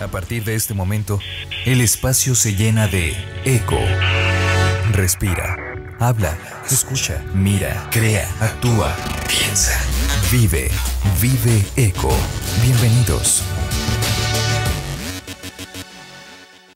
A partir de este momento, el espacio se llena de eco. Respira, habla, escucha, mira, crea, actúa, piensa. Vive, vive eco. Bienvenidos.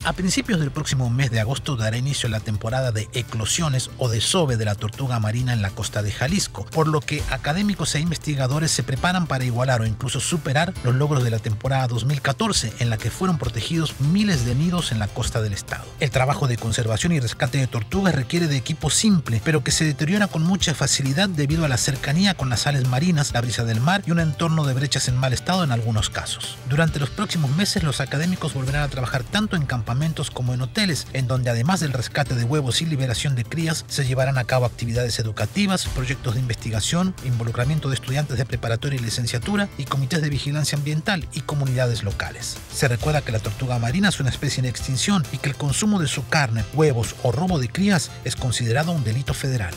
A principios del próximo mes de agosto dará inicio la temporada de eclosiones o desove de la tortuga marina en la costa de Jalisco, por lo que académicos e investigadores se preparan para igualar o incluso superar los logros de la temporada 2014 en la que fueron protegidos miles de nidos en la costa del estado. El trabajo de conservación y rescate de tortugas requiere de equipo simple, pero que se deteriora con mucha facilidad debido a la cercanía con las sales marinas, la brisa del mar y un entorno de brechas en mal estado en algunos casos. Durante los próximos meses los académicos volverán a trabajar tanto en campañas como en hoteles, en donde además del rescate de huevos y liberación de crías, se llevarán a cabo actividades educativas, proyectos de investigación, involucramiento de estudiantes de preparatoria y licenciatura y comités de vigilancia ambiental y comunidades locales. Se recuerda que la tortuga marina es una especie en extinción y que el consumo de su carne, huevos o robo de crías es considerado un delito federal.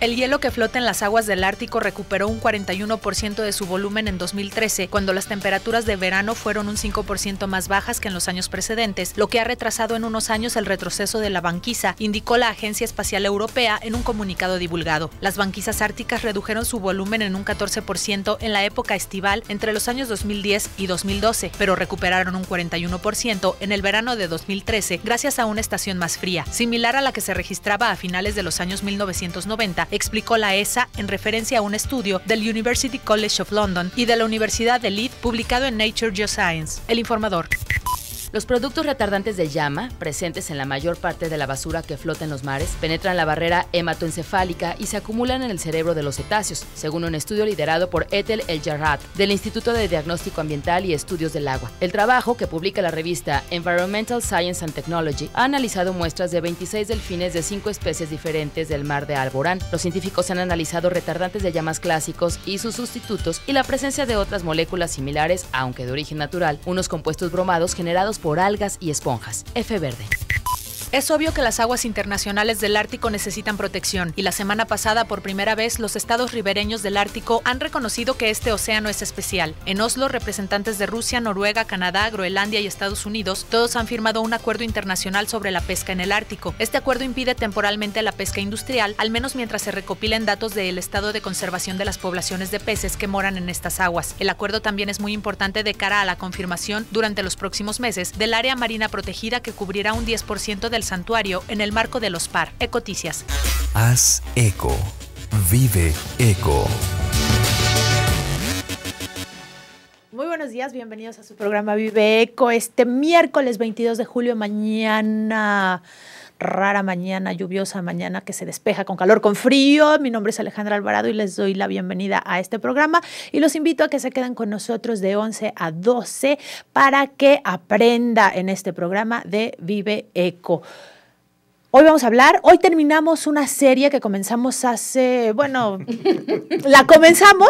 El hielo que flota en las aguas del Ártico recuperó un 41% de su volumen en 2013, cuando las temperaturas de verano fueron un 5% más bajas que en los años precedentes, lo que ha retrasado en unos años el retroceso de la banquisa, indicó la Agencia Espacial Europea en un comunicado divulgado. Las banquisas árticas redujeron su volumen en un 14% en la época estival entre los años 2010 y 2012, pero recuperaron un 41% en el verano de 2013 gracias a una estación más fría, similar a la que se registraba a finales de los años 1990 explicó la ESA en referencia a un estudio del University College of London y de la Universidad de Leeds publicado en Nature Geoscience. El informador. Los productos retardantes de llama, presentes en la mayor parte de la basura que flota en los mares, penetran la barrera hematoencefálica y se acumulan en el cerebro de los cetáceos, según un estudio liderado por Ethel El Jarrat del Instituto de Diagnóstico Ambiental y Estudios del Agua. El trabajo, que publica la revista Environmental Science and Technology, ha analizado muestras de 26 delfines de 5 especies diferentes del mar de Alborán. Los científicos han analizado retardantes de llamas clásicos y sus sustitutos y la presencia de otras moléculas similares, aunque de origen natural, unos compuestos bromados generados por algas y esponjas. F verde. Es obvio que las aguas internacionales del Ártico necesitan protección y la semana pasada por primera vez los estados ribereños del Ártico han reconocido que este océano es especial. En Oslo, representantes de Rusia, Noruega, Canadá, Groenlandia y Estados Unidos todos han firmado un acuerdo internacional sobre la pesca en el Ártico. Este acuerdo impide temporalmente la pesca industrial, al menos mientras se recopilen datos del estado de conservación de las poblaciones de peces que moran en estas aguas. El acuerdo también es muy importante de cara a la confirmación durante los próximos meses del área marina protegida que cubrirá un 10% del santuario en el marco de los PAR. Ecoticias. Haz eco. Vive eco. Muy buenos días, bienvenidos a su programa Vive Eco. Este miércoles 22 de julio, mañana rara mañana, lluviosa mañana que se despeja con calor, con frío. Mi nombre es Alejandra Alvarado y les doy la bienvenida a este programa y los invito a que se queden con nosotros de 11 a 12 para que aprenda en este programa de Vive Eco. Hoy vamos a hablar, hoy terminamos una serie que comenzamos hace, bueno, la comenzamos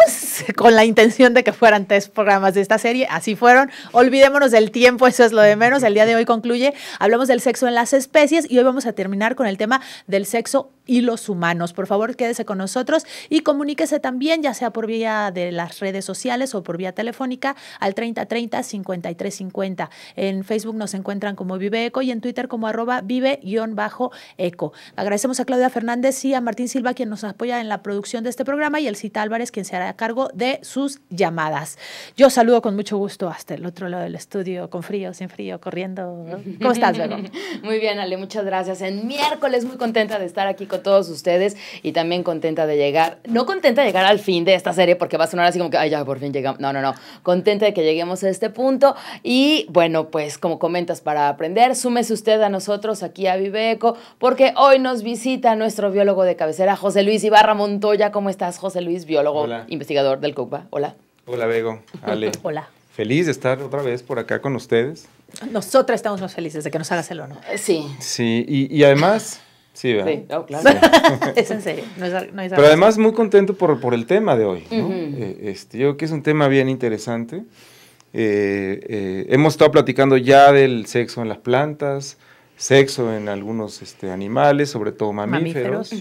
con la intención de que fueran tres programas de esta serie, así fueron, olvidémonos del tiempo, eso es lo de menos, el día de hoy concluye, hablamos del sexo en las especies y hoy vamos a terminar con el tema del sexo y los humanos. Por favor, quédese con nosotros y comuníquese también, ya sea por vía de las redes sociales o por vía telefónica, al 3030-5350. En Facebook nos encuentran como Vive y en Twitter como arroba vive-bajo eco. Agradecemos a Claudia Fernández y a Martín Silva, quien nos apoya en la producción de este programa, y el Cita Álvarez, quien se hará cargo de sus llamadas. Yo saludo con mucho gusto hasta el otro lado del estudio, con frío, sin frío, corriendo. ¿Cómo estás, luego? muy bien, Ale, muchas gracias. En miércoles, muy contenta de estar aquí con todos ustedes y también contenta de llegar, no contenta de llegar al fin de esta serie, porque va a sonar así como que, ay, ya por fin llegamos. No, no, no. Contenta de que lleguemos a este punto. Y bueno, pues como comentas, para aprender, súmese usted a nosotros aquí a Viveco porque hoy nos visita nuestro biólogo de cabecera, José Luis Ibarra Montoya. ¿Cómo estás, José Luis, biólogo, investigador del COCBA? Hola. Hola, Bego. Ale. Hola. Feliz de estar otra vez por acá con ustedes. Nosotras estamos más felices de que nos hagas el honor. Eh, sí. Sí, y, además... Sí, Sí, claro. es en serio. No es, no Pero además muy contento por, el tema de hoy. Eh, este, yo creo que es un tema bien interesante. Eh, hemos estado platicando ya del sexo en las plantas, sexo en algunos este, animales, sobre todo mamíferos.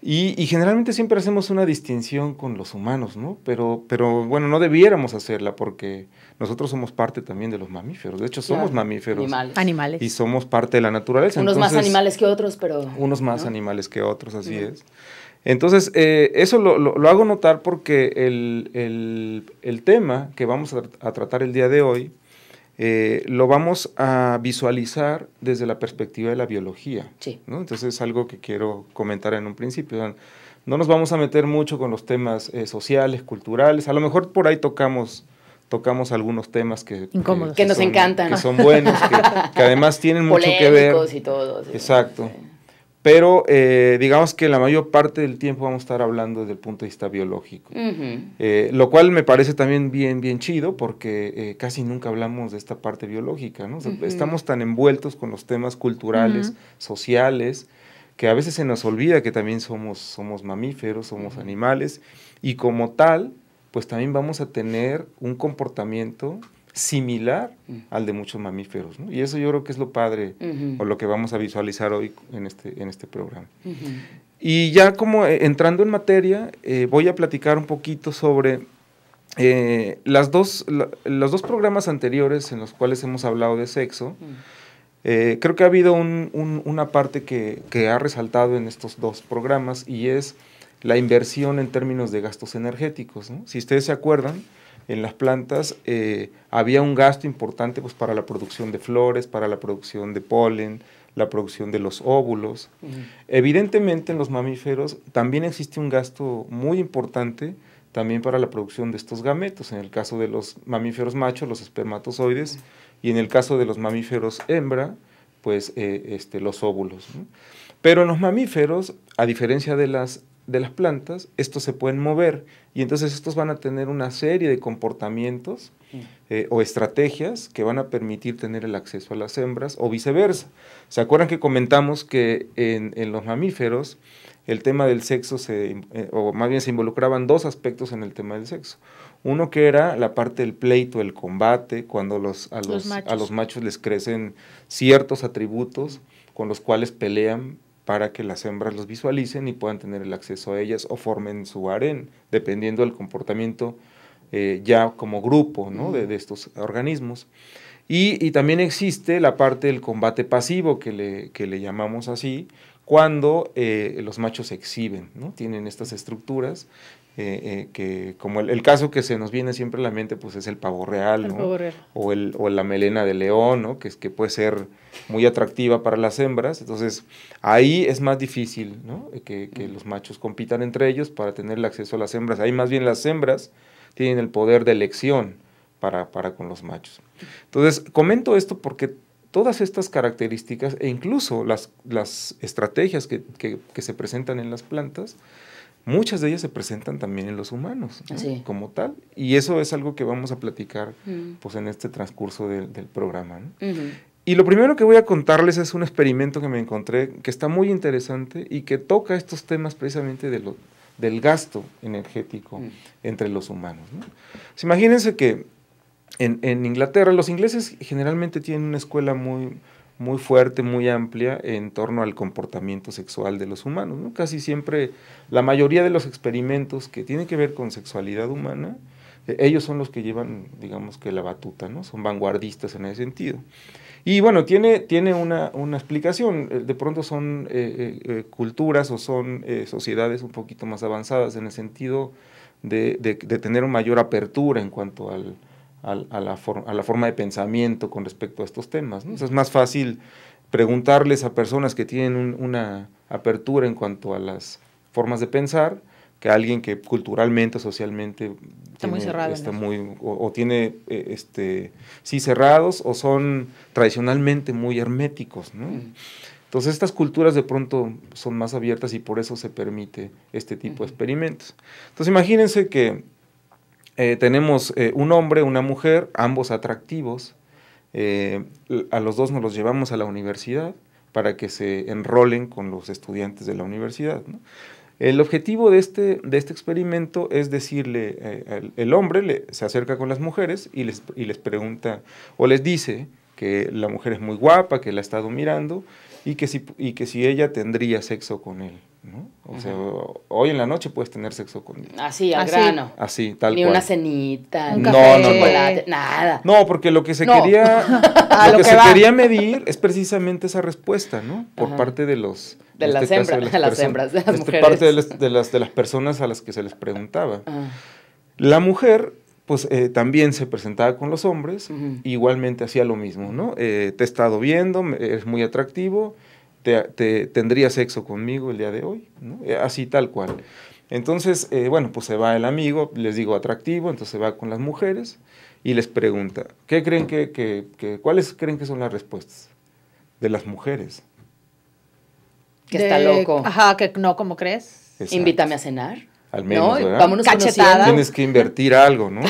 y, generalmente siempre hacemos una distinción con los humanos, ¿no? Pero, pero bueno, no debiéramos hacerla porque nosotros somos parte también de los mamíferos. De hecho, somos mamíferos. Animales. Y somos parte de la naturaleza. Unos más animales que otros, pero... Unos más animales que otros, así es. Entonces, eh, eso lo, hago notar porque el, tema que vamos a tratar el día de hoy eh, lo vamos a visualizar desde la perspectiva de la biología. Entonces es algo que quiero comentar en un principio. No nos vamos a meter mucho con los temas eh, sociales, culturales. A lo mejor por ahí tocamos tocamos algunos temas que, que, nos encantan. Que son buenos, que, además tienen mucho que ver. y todo. Exacto. Pero eh, digamos que la mayor parte del tiempo vamos a estar hablando desde el punto de vista biológico. Eh, lo cual me parece también bien, bien chido porque eh, casi nunca hablamos de esta parte biológica, Estamos tan envueltos con los temas culturales, sociales, que a veces se nos olvida que también somos, somos mamíferos, somos animales, y como tal, pues también vamos a tener un comportamiento similar mm. al de muchos mamíferos. Y eso yo creo que es lo padre o lo que vamos a visualizar hoy en este, en este programa. Y ya como eh, entrando en materia, eh, voy a platicar un poquito sobre eh, las dos, los dos programas anteriores en los cuales hemos hablado de sexo. Mm. creo que ha habido una parte que, ha resaltado en estos dos programas y es la inversión en términos de gastos energéticos. Si ustedes se acuerdan, en las plantas eh, había un gasto importante pues, para la producción de flores, para la producción de polen, la producción de los óvulos. Evidentemente en los mamíferos también existe un gasto muy importante también para la producción de estos gametos, en el caso de los mamíferos machos, los espermatozoides, y en el caso de los mamíferos hembra, pues eh, este, los óvulos. Pero en los mamíferos, a diferencia de las de las plantas, estos se pueden mover y entonces estos van a tener una serie de comportamientos mm. eh, o estrategias que van a permitir tener el acceso a las hembras o viceversa. ¿Se acuerdan que comentamos que en, los mamíferos el tema del sexo, se, eh, o más bien se involucraban dos aspectos en el tema del sexo? Uno que era la parte del pleito, el combate, cuando a los machos les crecen ciertos atributos con los cuales pelean para que las hembras los visualicen y puedan tener el acceso a ellas o formen su harén, dependiendo del comportamiento eh, ya como grupo de, estos organismos. Y, también existe la parte del combate pasivo, que le llamamos así, cuando eh, los machos exhiben, ¿no? Tienen estas estructuras eh, eh, que como el, caso que se nos viene siempre a la mente pues es el pavo real, ¿no? O, el, o la melena de león ¿no? que, es, que puede ser muy atractiva para las hembras entonces ahí es más difícil ¿no? que, los machos compitan entre ellos para tener el acceso a las hembras ahí más bien las hembras tienen el poder de elección para, para con los machos entonces comento esto porque todas estas características e incluso las, las estrategias que, se presentan en las plantas, muchas de ellas se presentan también en los humanos como tal. Y eso es algo que vamos a platicar mm. pues, en este transcurso del programa. Y lo primero que voy a contarles es un experimento que me encontré que está muy interesante y que toca estos temas precisamente del gasto energético mm. entre los humanos. Pues, imagínense que en, Inglaterra, los ingleses generalmente tienen una escuela muy, muy fuerte, muy amplia en torno al comportamiento sexual de los humanos. Casi siempre la mayoría de los experimentos que tienen que ver con sexualidad humana, eh, ellos son los que llevan, digamos que la batuta, ¿no? son vanguardistas en ese sentido. Y bueno, tiene, tiene una, explicación. Eh, de pronto son eh, culturas o son sociedades un poquito más avanzadas en el sentido de, de tener una mayor apertura en cuanto al, a, la forma de pensamiento con respecto a estos temas. es más fácil preguntarles a personas que tienen una apertura en cuanto a las formas de pensar que alguien que culturalmente, socialmente está muy cerrado, o, tiene eh, este sí cerrados o son tradicionalmente muy herméticos, Entonces estas culturas de pronto son más abiertas y por eso se permite este tipo de experimentos. Entonces imagínense que eh, tenemos eh, un hombre, una mujer, ambos atractivos. Eh, a los dos nos los llevamos a la universidad para que se enrolen con los estudiantes de la universidad. El objetivo de este, de este experimento es decirle, el, hombre se acerca con las mujeres y les, les pregunta o les dice que la mujer es muy guapa, que la ha estado mirando y que si, y que si ella tendría sexo con él. O sea, hoy en la noche puedes tener sexo con ah, Así, al grano. Así, tal Ni cual. Ni una cenita, no, nada. No, porque lo que se quería lo, que, se quería medir es precisamente esa respuesta, ¿no? Por parte de los de, este las, de las, hembras, de las este, mujeres. de las, personas a las que se les preguntaba. Ah. La mujer pues eh, también se presentaba con los hombres, igualmente hacía lo mismo, ¿no? Eh, te he estado viendo, Es muy atractivo, te, tendría sexo conmigo el día de hoy, ¿no? Eh, así tal cual. Entonces, eh, bueno, pues se va el amigo, les digo atractivo, entonces se va con las mujeres y les pregunta, ¿qué creen que, cuáles creen que son las respuestas de las mujeres? Que está loco. Ajá, que no, ¿cómo crees? Invítame a cenar. Al menos, no, vámonos Cachetada. Tienes que invertir algo, ¿no?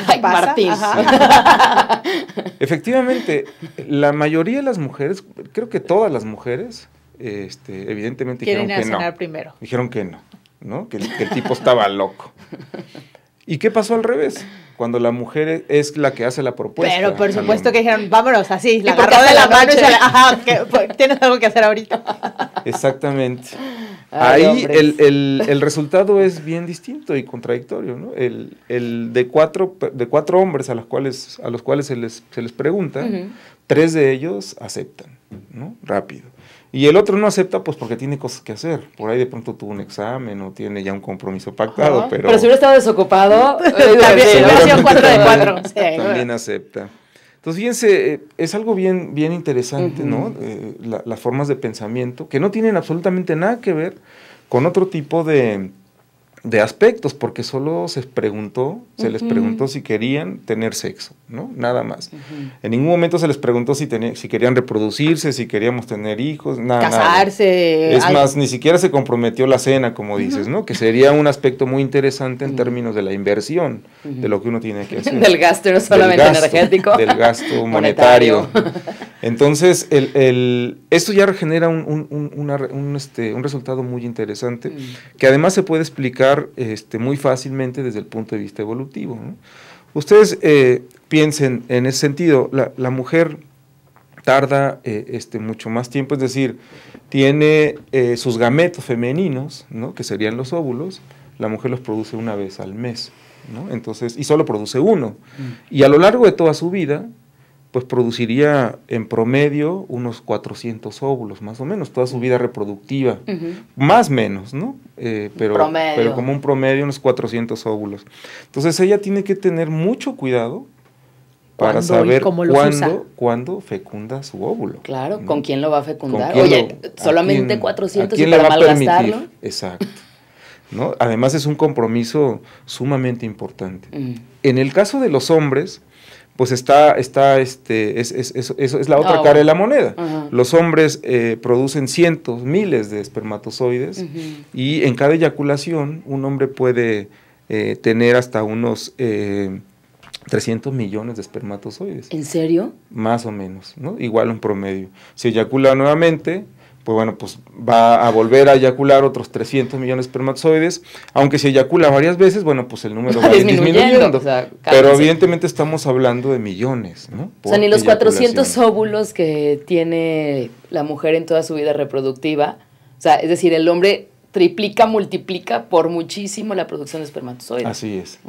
Efectivamente, la mayoría de las mujeres, creo que todas las mujeres, este, evidentemente dijeron que no. Dijeron que no, ¿no? Que, el tipo estaba loco. ¿Y qué pasó al revés? Cuando la mujer e, es la que hace la propuesta. Pero por supuesto que dijeron, vámonos así, la agarró de la, mano y se pues, tienes algo que hacer ahorita. Exactamente. Ahí el, resultado es bien distinto y contradictorio, El, de, cuatro, de cuatro hombres a los cuales, a los cuales se les, se pregunta, tres de ellos aceptan, ¿no? Rápido. Y el otro no acepta, pues porque tiene cosas que hacer. Por ahí de pronto tuvo un examen o tiene ya un compromiso pactado. Pero, pero si hubiera estado desocupado, también, acepta. Entonces, fíjense, eh, es algo bien, bien interesante, ¿no? Eh, las formas de pensamiento que no tienen absolutamente nada que ver con otro tipo de de aspectos, porque solo se preguntó, se les preguntó si querían tener sexo, ¿no? Nada más. En ningún momento se les preguntó si, si querían reproducirse, si queríamos tener hijos, nada. Casarse. Es más, ni siquiera se comprometió la cena, como dices, ¿no? Que sería un aspecto muy interesante en términos de la inversión, de lo que uno tiene que hacer. del gasto, no solamente energético. Del gasto monetario. Entonces, el, el, esto ya genera un, un, este, un resultado muy interesante, mm. que además se puede explicar este, muy fácilmente desde el punto de vista evolutivo. Ustedes eh, piensen en ese sentido, la, mujer tarda eh, este, mucho más tiempo, es decir, tiene eh, sus gametos femeninos, que serían los óvulos, la mujer los produce una vez al mes, Entonces, y solo produce uno. Mm. Y a lo largo de toda su vida, pues produciría en promedio unos 400 óvulos, más o menos, toda su vida reproductiva, Más o más menos, ¿no? Eh, pero, pero como un promedio, unos 400 óvulos. Entonces ella tiene que tener mucho cuidado para saber cuándo, fecunda su óvulo. Claro, ¿con quién lo va a fecundar? Oye, solamente 400 y para malgastarlo. Permitir? Exacto. ¿no? Además es un compromiso sumamente importante. Mm. En el caso de los hombres, pues está, está este, es, es, la otra ah, cara de la moneda. Los hombres eh, producen cientos, miles de espermatozoides y en cada eyaculación un hombre puede eh, tener hasta unos 300 eh, millones de espermatozoides. ¿En serio? Más o menos, ¿no? igual un promedio. Se eyacula nuevamente, pues bueno, pues va a volver a eyacular otros 300 millones de espermatozoides, aunque si eyacula varias veces, bueno, pues el número va disminuyendo. disminuyendo pero evidentemente estamos hablando de millones, ¿no? o sea, ni los 400 óvulos que tiene la mujer en toda su vida reproductiva, o sea, es decir, el hombre triplica, multiplica por muchísimo la producción de espermatozoides. Así es.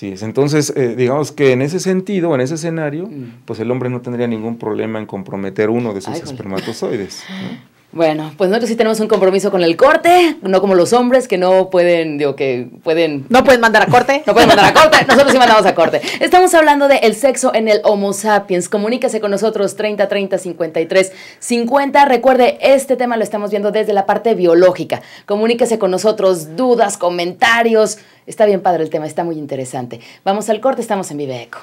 es. Entonces, eh, digamos que en ese sentido, en ese escenario, mm. pues el hombre no tendría ningún problema en comprometer uno de sus espermatozoides. ¿no? Bueno, pues nosotros sí tenemos un compromiso con el corte, no como los hombres que no pueden, digo, que pueden... No pueden mandar a corte. No pueden mandar a corte, nosotros sí mandamos a corte. Estamos hablando de el sexo en el Homo sapiens. Comuníquese con nosotros 30 30 53 50. Recuerde, este tema lo estamos viendo desde la parte biológica. Comuníquese con nosotros, dudas, comentarios. Está bien padre el tema, está muy interesante. Vamos al corte, estamos en Vive Eco.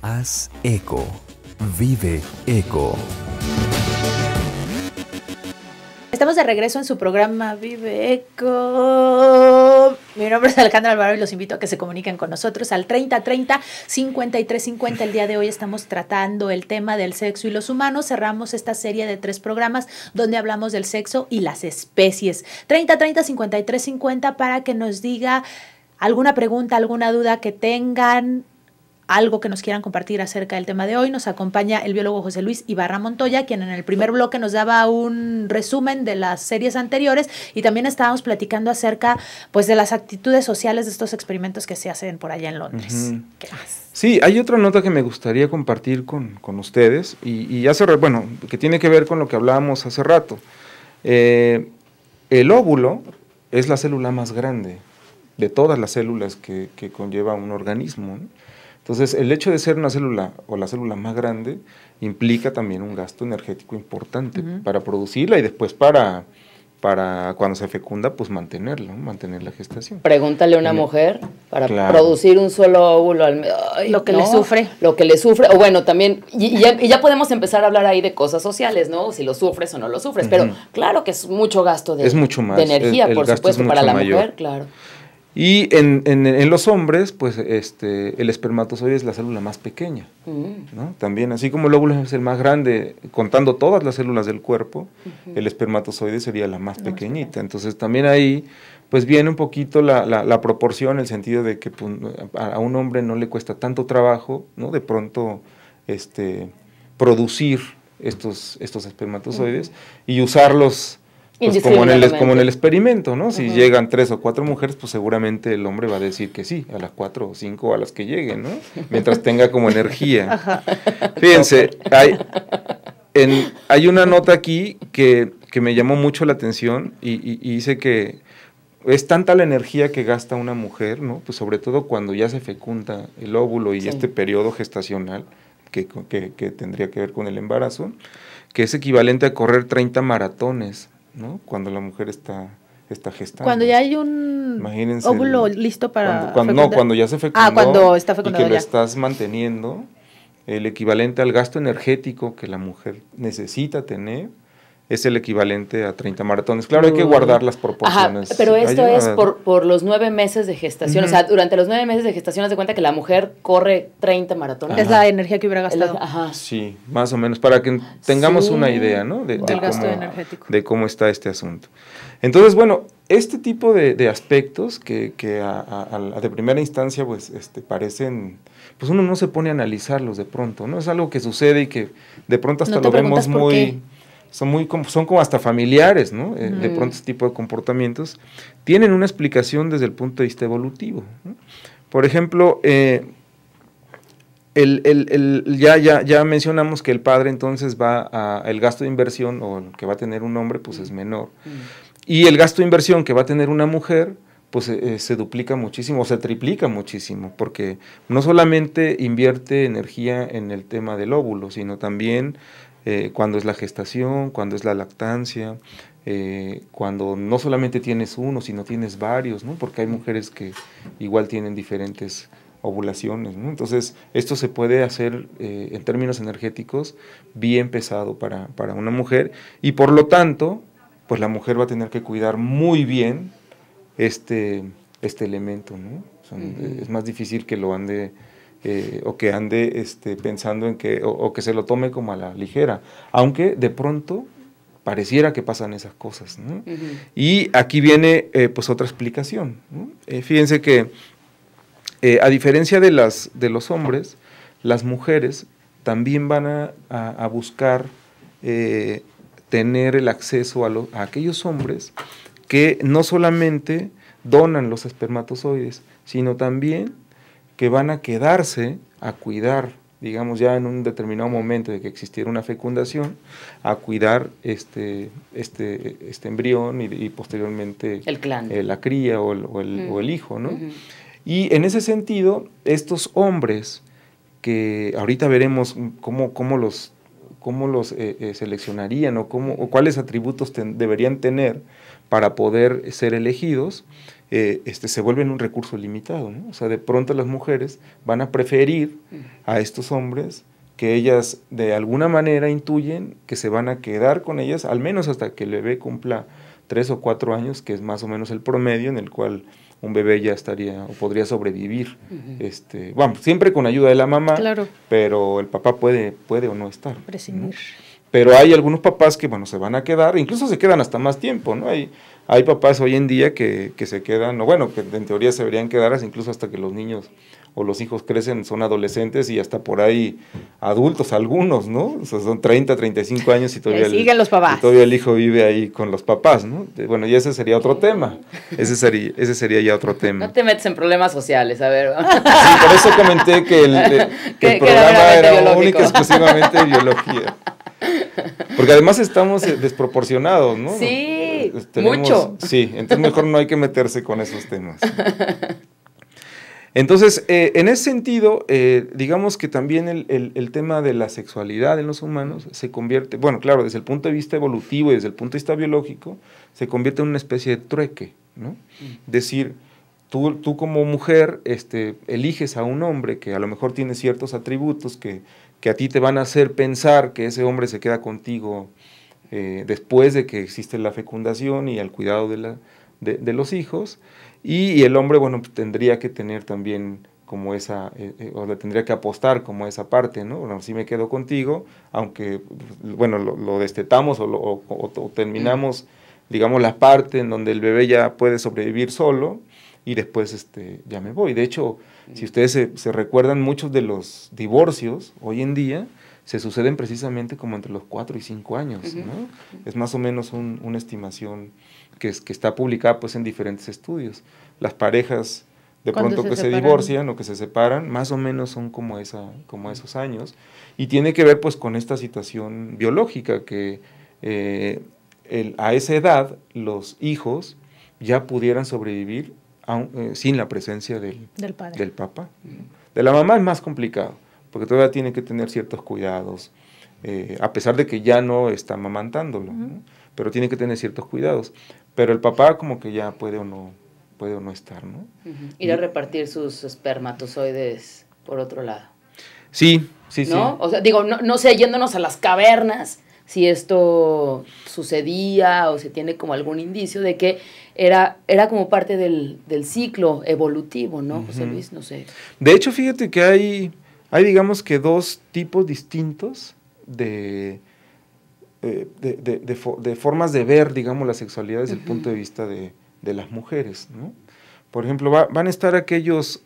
Haz eco, vive eco. Estamos de regreso en su programa Viveco. Mi nombre es Alejandro Alvaro y los invito a que se comuniquen con nosotros al 30 30 53 50. El día de hoy estamos tratando el tema del sexo y los humanos. Cerramos esta serie de tres programas donde hablamos del sexo y las especies. 30 30 53 50 para que nos diga alguna pregunta, alguna duda que tengan algo que nos quieran compartir acerca del tema de hoy. Nos acompaña el biólogo José Luis Ibarra Montoya, quien en el primer bloque nos daba un resumen de las series anteriores y también estábamos platicando acerca pues de las actitudes sociales de estos experimentos que se hacen por allá en Londres. Sí, hay otra nota que me gustaría compartir con, ustedes y, hace, bueno, que tiene que ver con lo que hablábamos hace rato. Eh, el óvulo es la célula más grande de todas las células que, que conlleva un organismo. ¿no? Entonces, el hecho de ser una célula o la célula más grande implica también un gasto energético importante para producirla y después para, para cuando se fecunda, pues mantenerla, mantener la gestación. Pregúntale a una mujer para producir un solo óvulo al Lo que le sufre. Lo que le sufre. O bueno, también, y, ya, podemos empezar a hablar ahí de cosas sociales, ¿no? Si lo sufres o no lo sufres. Pero claro que es mucho gasto de, es mucho más. de energía, por supuesto, para la mujer, claro. Y en, en, los hombres, pues este, el espermatozoide es la célula más pequeña. Mm. ¿no? También, así como el óvulo es el más grande, contando todas las células del cuerpo, el espermatozoide sería la más pequeñita. Entonces también ahí, pues viene un poquito la, la, la proporción, el sentido de que pues, a, un hombre no le cuesta tanto trabajo, ¿no? De pronto, este, producir estos, estos espermatozoides y usarlos pues como, en el, experimento, ¿no? Si llegan tres o cuatro mujeres, pues seguramente el hombre va a decir que sí, a las cuatro o cinco a las que lleguen, ¿no? Mientras tenga como energía. Fíjense, hay, hay una nota aquí que, me llamó mucho la atención y, dice que es tanta la energía que gasta una mujer, ¿no? Pues sobre todo cuando ya se fecunda el óvulo y este periodo gestacional que, que tendría que ver con el embarazo, que es equivalente a correr 30 maratones ¿no? Cuando la mujer está, está gestando. Cuando ya hay un óvulo listo para. Cuando, no, cuando ya se fecundó. Ah, cuando está Y que lo estás manteniendo, el equivalente al gasto energético que la mujer necesita tener es el equivalente a 30 maratones. Claro, hay que guardar las proporciones. pero esto es por, los nueve meses de gestación. O sea, durante los nueve meses de gestación, haz de cuenta que la mujer corre 30 maratones. Es la energía que hubiera gastado. Sí, más o menos, para que tengamos una idea, ¿no? De, gasto energético. cómo, de, cómo, está este asunto. Entonces, bueno, este tipo de, aspectos que, a, de primera instancia, pues, este, parecen pues uno no se pone a analizarlos de pronto, ¿no? Es algo que sucede y que de pronto hasta lo vemos muy son muy son como hasta familiares, ¿no? Eh, de pronto este tipo de comportamientos tienen una explicación desde el punto de vista evolutivo. Por ejemplo, eh, el, ya, ya, ya mencionamos que el padre entonces va a el gasto de inversión o que va a tener un hombre pues es menor mm. y el gasto de inversión que va a tener una mujer pues eh, se duplica muchísimo o se triplica muchísimo, porque no solamente invierte energía en el tema del óvulo, sino también eh, cuando es la gestación, cuando es la lactancia, eh, cuando no solamente tienes uno, sino tienes varios, ¿no? porque hay mujeres que igual tienen diferentes ovulaciones. Entonces, esto se puede hacer eh, en términos energéticos bien pesado para, para una mujer y por lo tanto, pues la mujer va a tener que cuidar muy bien este, este elemento. Es más difícil que lo ande eh, o que ande este, pensando en que, o, que se lo tome como a la ligera, aunque de pronto pareciera que pasan esas cosas. Y aquí viene eh, pues otra explicación. Eh, fíjense que a diferencia de, las, de los hombres, las mujeres también van a, buscar tener el acceso a, a aquellos hombres que no solamente donan los espermatozoides, sino también que van a quedarse a cuidar, digamos ya en un determinado momento de que existiera una fecundación, a cuidar este, este, este embrión y, posteriormente eh, la cría o el, hijo. Y en ese sentido, estos hombres que ahorita veremos cómo, los los eh, eh, seleccionarían o, cuáles atributos deberían tener para poder ser elegidos, eh, este, se vuelven un recurso limitado. O sea, de pronto las mujeres van a preferir a estos hombres que ellas de alguna manera intuyen que se van a quedar con ellas, al menos hasta que el bebé cumpla tres o cuatro años, que es más o menos el promedio en el cual un bebé ya estaría o podría sobrevivir. este, bueno, siempre con ayuda de la mamá, claro. pero el papá puede, puede o no estar. Pero hay algunos papás que, bueno, se van a quedar, incluso se quedan hasta más tiempo, ¿no? Hay, hay papás hoy en día que, se quedan, o bueno, que en teoría se deberían quedar incluso hasta que los niños o los hijos crecen, son adolescentes y hasta por ahí adultos algunos, ¿no? O sea, son 30, 35 años y todavía, siguen el, los papás. Y todavía el hijo vive ahí con los papás, ¿no? Bueno, y ese sería otro tema. Ese sería, ese sería ya otro tema. No te metes en problemas sociales, a ver. Sí, por eso comenté que el, programa era, único exclusivamente biología. Porque además estamos eh, desproporcionados, ¿no? Sí, mucho. Sí, entonces mejor no hay que meterse con esos temas. Entonces, eh, en ese sentido, eh, digamos que también el, tema de la sexualidad en los humanos se convierte, bueno, claro, desde el punto de vista evolutivo y desde el punto de vista biológico, se convierte en una especie de trueque, ¿no? Mm. Decir, tú, como mujer este, eliges a un hombre que a lo mejor tiene ciertos atributos que, a ti te van a hacer pensar que ese hombre se queda contigo eh, después de que existe la fecundación y el cuidado de, de los hijos. Y, el hombre, bueno, pues, tendría que tener también como esa, eh, eh, o le tendría que apostar como esa parte, ¿no? Bueno, sí me quedo contigo, aunque, pues, bueno, lo, destetamos o, terminamos, mm. digamos, la parte en donde el bebé ya puede sobrevivir solo y después este, ya me voy. De hecho, si mm. ustedes se, se recuerdan, muchos de los divorcios hoy en día se suceden precisamente como entre los 4 y 5 años. Es más o menos una estimación que, está publicada pues, en diferentes estudios. Las parejas de pronto que se divorcian o que se separan, más o menos son como, esa, como esos años. Y tiene que ver pues con esta situación biológica que eh, a esa edad los hijos ya pudieran sobrevivir eh, sin la presencia del, del, padre. del papá. De la mamá es más complicado porque todavía tiene que tener ciertos cuidados, eh, a pesar de que ya no está mamantándolo, pero tiene que tener ciertos cuidados. Pero el papá como que ya puede o no, puede no estar, ¿no? Ir a repartir sus espermatozoides por otro lado. Sí, sí, sí. O sea, digo, no, sé, yéndonos a las cavernas, si esto sucedía o se tiene como algún indicio de que era, era como parte del, del ciclo evolutivo, ¿no, José Luis? No sé. De hecho, fíjate que hay hay digamos que dos tipos distintos de, eh, de, formas de ver, digamos, la sexualidad desde el punto de vista de, las mujeres. Por ejemplo, van a estar aquellos,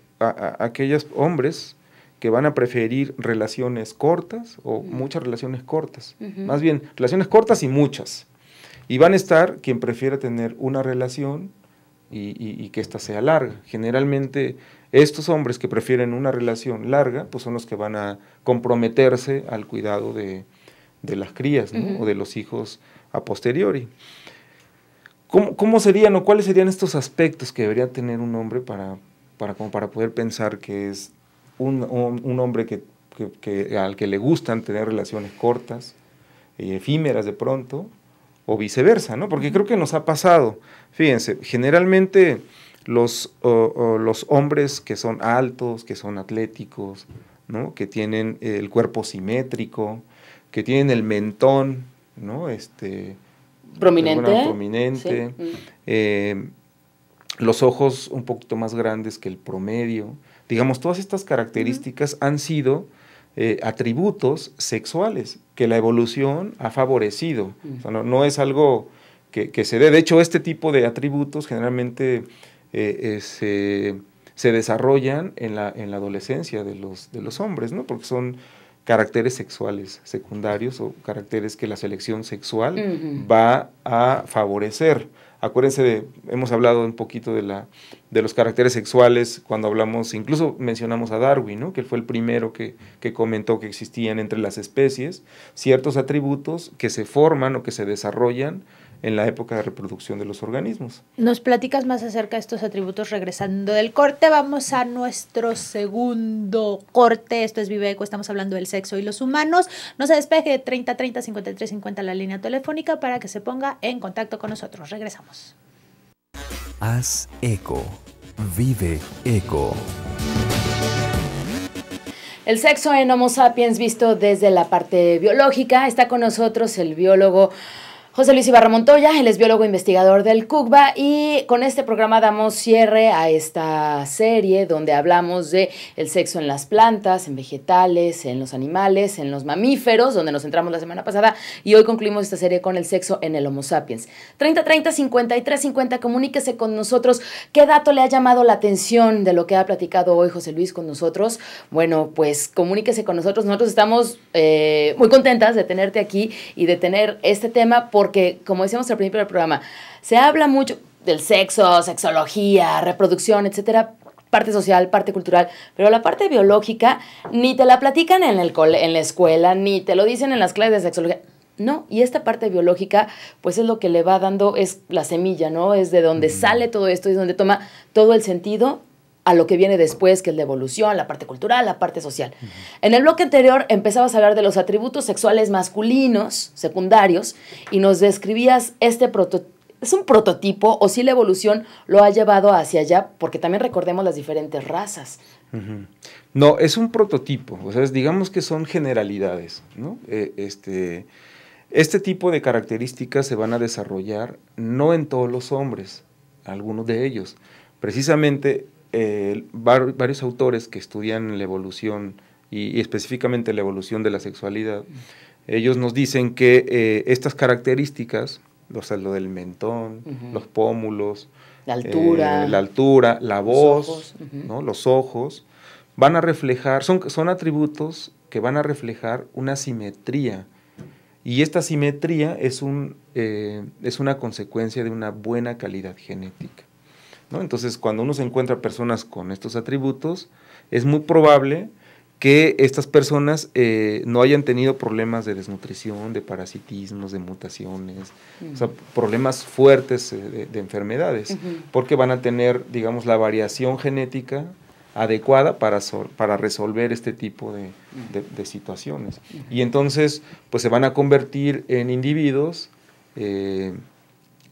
hombres que van a preferir relaciones cortas o muchas relaciones cortas. Más bien, relaciones cortas y muchas. Y van a estar quien prefiera tener una relación y, y que ésta sea larga. Generalmente estos hombres que prefieren una relación larga, pues son los que van a comprometerse al cuidado de, las crías o de los hijos a posteriori. ¿Cómo, serían o cuáles serían estos aspectos que debería tener un hombre para, para, como para poder pensar que es un, hombre que, al que le gustan tener relaciones cortas, y eh, efímeras de pronto, o viceversa, ¿no? Porque creo que nos ha pasado. Fíjense, generalmente los, los hombres que son altos, que son atléticos, ¿no? que tienen el cuerpo simétrico, que tienen el mentón, ¿no? Este, prominente. prominente mm. eh, los ojos un poquito más grandes que el promedio. Digamos, todas estas características han sido eh, atributos sexuales que la evolución ha favorecido. Mm. no, es algo que, que, se dé. De hecho, este tipo de atributos generalmente eh, eh, se, desarrollan en la, en la adolescencia de los, de los hombres, ¿no? Porque son caracteres sexuales secundarios o caracteres que la selección sexual va a favorecer. Acuérdense, de, hemos hablado un poquito de, la, de los caracteres sexuales cuando hablamos, incluso mencionamos a Darwin, ¿no? que fue el primero que, que comentó que existían entre las especies ciertos atributos que se forman o que se desarrollan en la época de reproducción de los organismos. Nos platicas más acerca de estos atributos regresando del corte. Vamos a nuestro segundo corte. Esto es Vive Eco. estamos hablando del sexo y los humanos. No se despeje de 30 30 53 50 la línea telefónica para que se ponga en contacto con nosotros. Regresamos. Haz eco. Vive eco. El sexo en Homo sapiens visto desde la parte biológica. Está con nosotros el biólogo José Luis Ibarra Montoya, él es biólogo investigador del CUCBA y con este programa damos cierre a esta serie donde hablamos de el sexo en las plantas, en vegetales, en los animales, en los mamíferos, donde nos centramos la semana pasada y hoy concluimos esta serie con el sexo en el Homo sapiens. 30 30 53 50 comuníquese con nosotros qué dato le ha llamado la atención de lo que ha platicado hoy José Luis con nosotros. Bueno, pues comuníquese con nosotros, nosotros estamos eh, muy contentas de tenerte aquí y de tener este tema porque, como decíamos al principio del programa, se habla mucho del sexo, sexología, reproducción, etcétera, parte social, parte cultural, pero la parte biológica ni te la platican en, el en la escuela, ni te lo dicen en las clases de sexología. No, y esta parte biológica, pues es lo que le va dando, es la semilla, ¿no? Es de donde sale todo esto, es donde toma todo el sentido a lo que viene después, que es la evolución, la parte cultural, la parte social. En el bloque anterior empezabas a hablar de los atributos sexuales masculinos, secundarios, y nos describías este prototipo es un prototipo o si la evolución lo ha llevado hacia allá, porque también recordemos las diferentes razas. No, es un prototipo, o sea, digamos que son generalidades, ¿no? E, este, este tipo de características se van a desarrollar no en todos los hombres, algunos de ellos. Precisamente eh, varios autores que estudian la evolución y, específicamente la evolución de la sexualidad, ellos nos dicen que eh, estas características, o sea, lo del mentón, los pómulos, la altura, eh, la, altura la voz, los ojos, ¿no? los ojos, van a reflejar, son, son atributos que van a reflejar una simetría. Y esta simetría es, un, es una consecuencia de una buena calidad genética. Entonces, cuando uno se encuentra personas con estos atributos, es muy probable que estas personas eh, no hayan tenido problemas de desnutrición, de parasitismos, de mutaciones, o sea, mm. problemas fuertes eh, de, enfermedades, porque van a tener, digamos, la variación genética adecuada para, resolver este tipo de, mm. situaciones. Y entonces, pues se van a convertir en individuos eh,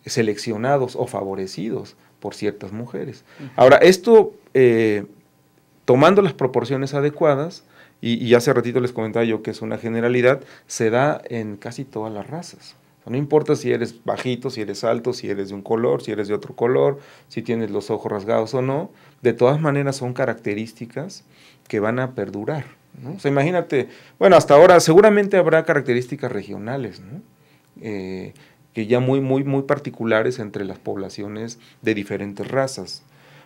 seleccionados o favorecidos por ciertas mujeres. Ahora, esto, eh, tomando las proporciones adecuadas, y, hace ratito les comentaba yo que es una generalidad, se da en casi todas las razas. no importa si eres bajito, si eres alto, si eres de un color, si eres de otro color, si tienes los ojos rasgados o no, de todas maneras son características que van a perdurar. ¿no? O sea, imagínate, bueno, hasta ahora seguramente habrá características regionales, ¿no? Eh, que ya muy, muy, muy particulares entre las poblaciones de diferentes razas.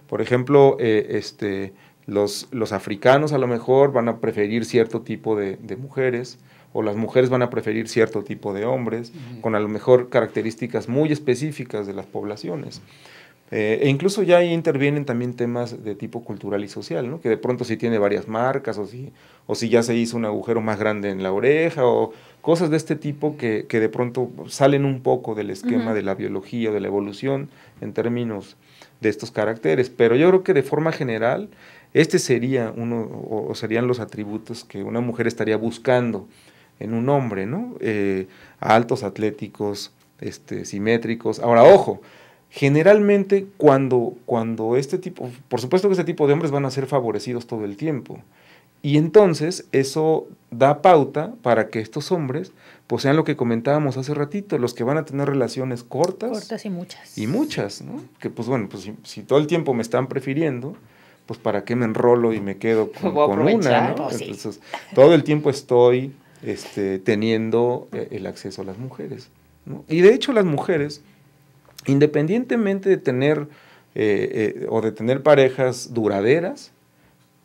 Por ejemplo, eh, este, los, los, africanos a lo mejor van a preferir cierto tipo de, mujeres, o las mujeres van a preferir cierto tipo de hombres, con a lo mejor características muy específicas de las poblaciones. Eh, e incluso ya ahí intervienen también temas de tipo cultural y social, ¿no? que de pronto si tiene varias marcas o si, o si ya se hizo un agujero más grande en la oreja o, cosas de este tipo que, de pronto salen un poco del esquema de la biología o de la evolución en términos de estos caracteres. Pero yo creo que de forma general, este sería uno, o, serían los atributos que una mujer estaría buscando en un hombre, ¿no? Eh, altos, atléticos, este, simétricos. Ahora, ojo, generalmente cuando, cuando este tipo, por supuesto que este tipo de hombres van a ser favorecidos todo el tiempo. Y entonces eso da pauta para que estos hombres pues sean lo que comentábamos hace ratito, los que van a tener relaciones cortas. Cortas y muchas. Y muchas, ¿no? Que pues bueno, pues si, todo el tiempo me están prefiriendo, pues para qué me enrolo y me quedo con, una, pues, Entonces, todo el tiempo estoy este, teniendo eh, el acceso a las mujeres. Y de hecho las mujeres, independientemente de tener eh, eh, o de tener parejas duraderas,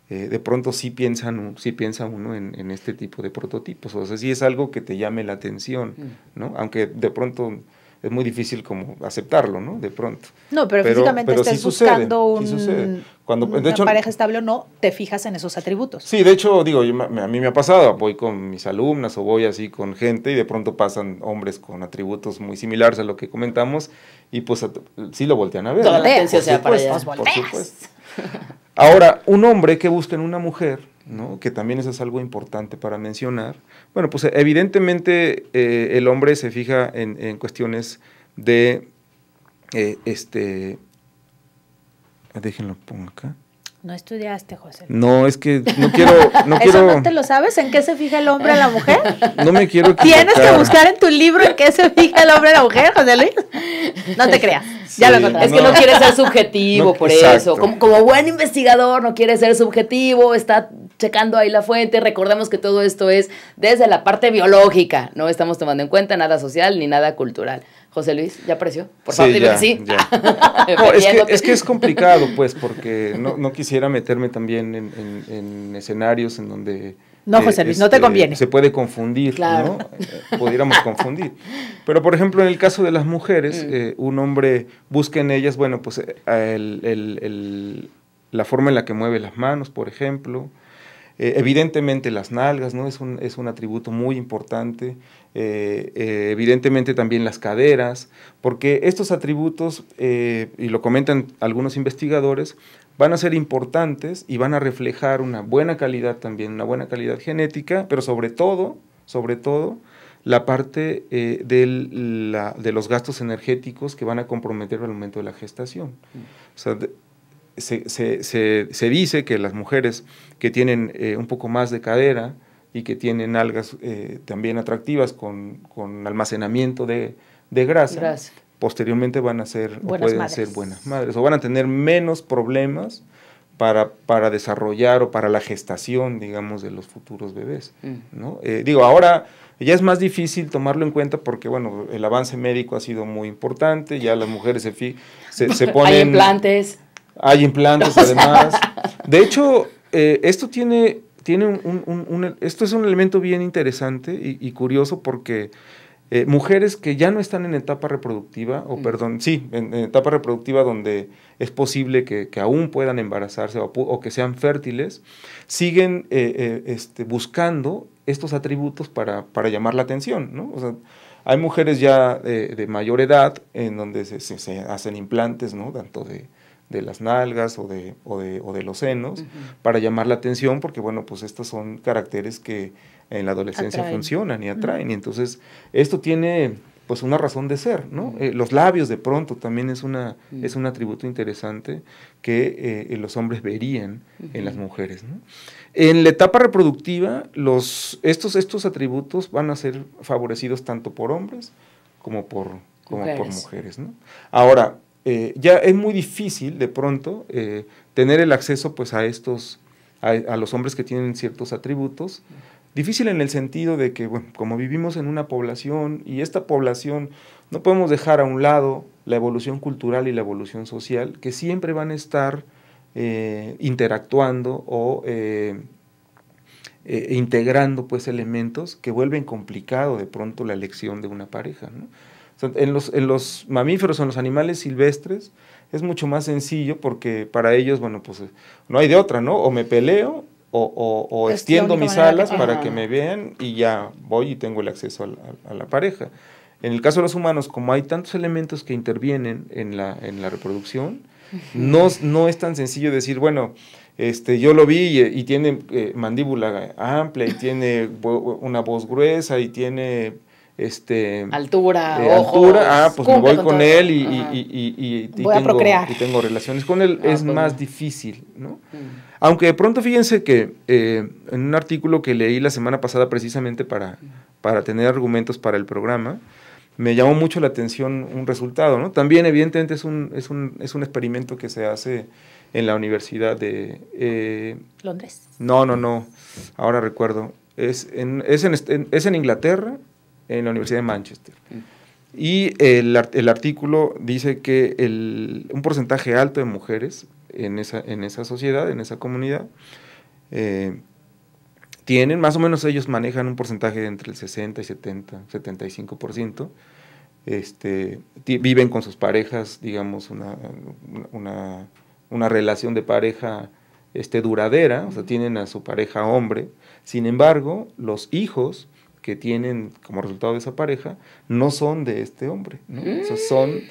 eh, de pronto sí, piensan, sí piensa uno en, este tipo de prototipos. O sea, sí es algo que te llame la atención, mm. ¿no? Aunque de pronto es muy difícil como aceptarlo, ¿no? De pronto. No, pero, físicamente estés buscando un, Cuando, de hecho, pareja estable o no, te fijas en esos atributos. Sí, de hecho, digo, a mí me ha pasado, voy con mis alumnas o voy así con gente y de pronto pasan hombres con atributos muy similares a lo que comentamos y pues sí lo voltean a ver. Toda Ahora, un hombre que busca en una mujer, que también eso es algo importante para mencionar, bueno, pues evidentemente eh, el hombre se fija en, cuestiones de, eh, este, déjenlo pongo acá, no estudiaste, José. No, es que no quiero. No ¿Eso te lo sabes? ¿En qué se fija el hombre a la mujer? No me quiero Tienes que buscar en tu libro en qué se fija el hombre a la mujer, José Luis. No te creas. ya lo Es que no quiere ser subjetivo, por eso. Como, buen investigador, no quiere ser subjetivo, está checando ahí la fuente. Recordemos que todo esto es desde la parte biológica. No estamos tomando en cuenta nada social ni nada cultural. José Luis, ¿ya apareció? Por favor, sí, es, que, es, complicado, pues, porque no, quisiera meterme también en, escenarios en donde... No, José Luis, no te este, conviene. Se puede confundir, ¿no? Eh, pudiéramos confundir. Pero, por ejemplo, en el caso de las mujeres, mm. eh, un hombre busca en ellas, bueno, pues la forma en la que mueve las manos, por ejemplo, eh, evidentemente las nalgas, ¿no? Es un, es un atributo muy importante. Eh, eh, evidentemente también las caderas, porque estos atributos, y lo comentan algunos investigadores, van a ser importantes y van a reflejar una buena calidad también, una buena calidad genética, pero sobre todo, sobre todo, la parte de los gastos energéticos que van a comprometer el aumento de la gestación. Mm se, se, se, dice que las mujeres que tienen eh, un poco más de cadera y que tienen algas eh, también atractivas con, almacenamiento de, de grasa, posteriormente van a ser o pueden ser buenas madres o van a tener menos problemas para, para, desarrollar o para la gestación, digamos, de los futuros bebés. Mm. ¿no? Eh, digo, ahora ya es más difícil tomarlo en cuenta porque, bueno, el avance médico ha sido muy importante, ya las mujeres se, se, se ponen... Hay implantes. Hay implantes además. De hecho, eh, esto tiene, tiene un, esto es un elemento bien interesante y, curioso porque eh, mujeres que ya no están en etapa reproductiva, o mm. perdón, sí, en, etapa reproductiva donde es posible que, aún puedan embarazarse o, que sean fértiles, siguen eh, este, buscando estos atributos para, llamar la atención, hay mujeres ya de, mayor edad en donde se, se hacen implantes, ¿no? Tanto de, de las nalgas o de, o de, los senos, para llamar la atención, porque bueno, pues estos son caracteres que en la adolescencia funcionan y atraen. Y entonces esto tiene pues una razón de ser, ¿no? Eh, los labios de pronto también es, una, es un atributo interesante que eh, los hombres verían en las mujeres, En la etapa reproductiva, los, estos, estos atributos van a ser favorecidos tanto por hombres como por, como mujeres. por mujeres, Ahora, eh, ya es muy difícil de pronto eh, tener el acceso pues a estos, a, los hombres que tienen ciertos atributos. Difícil en el sentido de que, bueno, como vivimos en una población y esta población no podemos dejar a un lado la evolución cultural y la evolución social, que siempre van a estar eh, interactuando o integrando pues elementos que vuelven complicado de pronto la elección de una pareja. ¿no? en, los, en los mamíferos, en los animales silvestres, es mucho más sencillo porque para ellos, bueno, pues eh, no hay de otra, ¿no? O me peleo o, extiendo mis alas para que me vean y ya voy y tengo el acceso a la, pareja. En el caso de los humanos, como hay tantos elementos que intervienen en la, en la reproducción, no, es tan sencillo decir, bueno, este, yo lo vi y, tiene eh, mandíbula amplia y tiene una voz gruesa y tiene este altura, eh, altura, ah, pues me voy con, él y, y, tengo, relaciones con él, ah, es pues más difícil, ¿no? Mm. Aunque de pronto fíjense que eh, en un artículo que leí la semana pasada precisamente para, para tener argumentos para el programa, me llamó mucho la atención un resultado, ¿no? También evidentemente es un, es un, es un experimento que se hace en la Universidad de... Eh, Londres. No, no, no, ahora recuerdo. Es es en, es en Inglaterra, en la Universidad de Manchester. Mm. Y el, artículo dice que el, un porcentaje alto de mujeres en esa, en esa sociedad, en esa comunidad, eh, tienen, más o menos ellos manejan un porcentaje entre el 60 y 70, 75%. Este, viven con sus parejas, digamos, una, una, relación de pareja este, duradera, o sea, tienen a su pareja hombre. Sin embargo, los hijos que tienen como resultado de esa pareja no son de este hombre, O sea, son,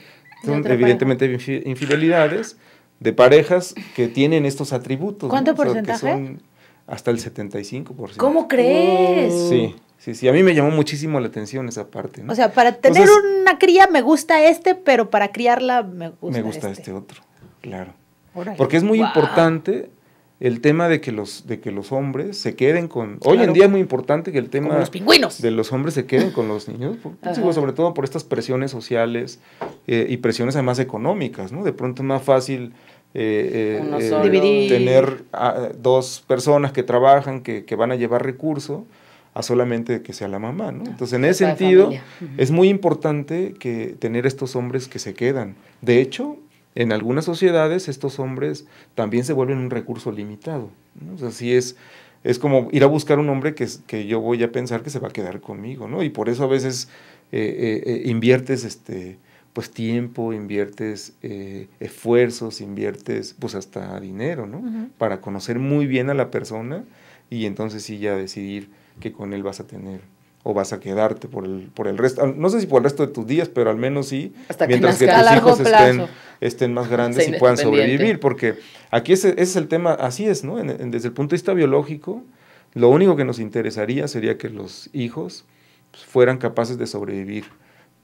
mm. evidentemente infidelidades de parejas que tienen estos atributos. ¿Cuánto porcentaje? son hasta el 75%. ¿Cómo crees? Uh. Sí. Sí, sí, a mí me llamó muchísimo la atención esa parte. O sea, para tener una cría me gusta este, pero para criarla me gusta. Me gusta este, este otro, claro. Porque es muy importante el tema de que los, de que los hombres se queden con. Hoy en día es muy importante que el tema de los hombres se queden con los niños, sobre todo por estas presiones sociales eh, y presiones además económicas, ¿no? De pronto es más fácil. Eh, eh, tener dos personas que trabajan, que, van a llevar recurso, a solamente que sea la mamá, ¿no? Ah, Entonces, en ese sentido, es muy importante que tener estos hombres que se quedan. De hecho, en algunas sociedades estos hombres también se vuelven un recurso limitado. ¿no? O es, es como ir a buscar un hombre que, que yo voy a pensar que se va a quedar conmigo, ¿no? Y por eso a veces eh, eh, eh, inviertes este, pues tiempo, inviertes esfuerzos, inviertes pues hasta dinero, ¿no? Para conocer muy bien a la persona y entonces sí ya decidir que con él vas a tener o vas a quedarte por el, por el resto, no sé si por el resto de tus días, pero al menos sí, hasta mientras que, tus hijos estén estén más grandes y puedan sobrevivir, porque aquí ese, es el tema, así es, ¿no? desde el punto de vista biológico, lo único que nos interesaría sería que los hijos pues, fueran capaces de sobrevivir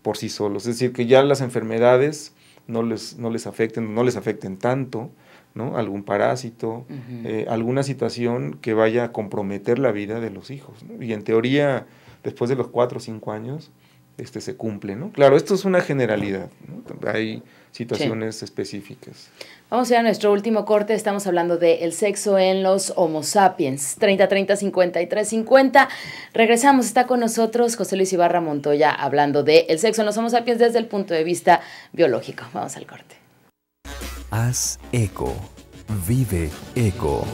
por sí solos, es decir, que ya las enfermedades no les, no les afecten, no les afecten tanto, ¿no? algún parásito, eh, alguna situación que vaya a comprometer la vida de los hijos. Y en teoría, después de los cuatro o cinco años, este, se cumple, ¿no? Claro, esto es una generalidad, hay situaciones específicas. Vamos a ir a nuestro último corte, estamos hablando de el sexo en los Homo sapiens, 30, 30, 53, 50. Regresamos, está con nosotros José Luis Ibarra Montoya hablando de el sexo en los Homo sapiens desde el punto de vista biológico. Vamos al corte. Haz eco, vive eco.